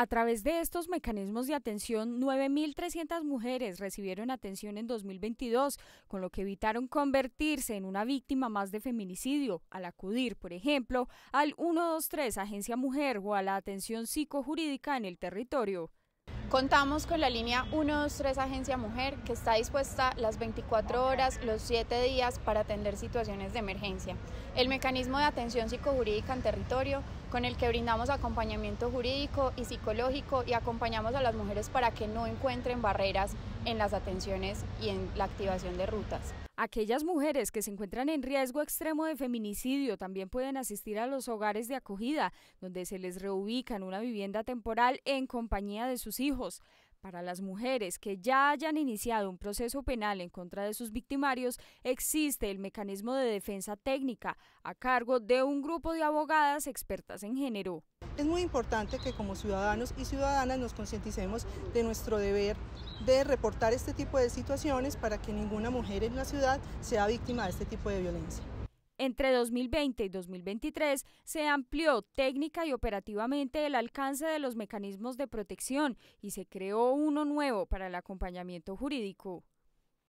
A través de estos mecanismos de atención, 9.300 mujeres recibieron atención en 2022, con lo que evitaron convertirse en una víctima más de feminicidio al acudir, por ejemplo, al 123 Agencia Mujer o a la atención psicojurídica en el territorio. Contamos con la línea 123 Agencia Mujer, que está dispuesta las 24 horas, los 7 días para atender situaciones de emergencia. El mecanismo de atención psicojurídica en territorio, con el que brindamos acompañamiento jurídico y psicológico y acompañamos a las mujeres para que no encuentren barreras en las atenciones y en la activación de rutas. Aquellas mujeres que se encuentran en riesgo extremo de feminicidio también pueden asistir a los hogares de acogida, donde se les reubican en una vivienda temporal en compañía de sus hijos. Para las mujeres que ya hayan iniciado un proceso penal en contra de sus victimarios, existe el mecanismo de defensa técnica a cargo de un grupo de abogadas expertas en género. Es muy importante que como ciudadanos y ciudadanas nos concienticemos de nuestro deber de reportar este tipo de situaciones para que ninguna mujer en la ciudad sea víctima de este tipo de violencia. Entre 2020 y 2023 se amplió técnica y operativamente el alcance de los mecanismos de protección y se creó uno nuevo para el acompañamiento jurídico.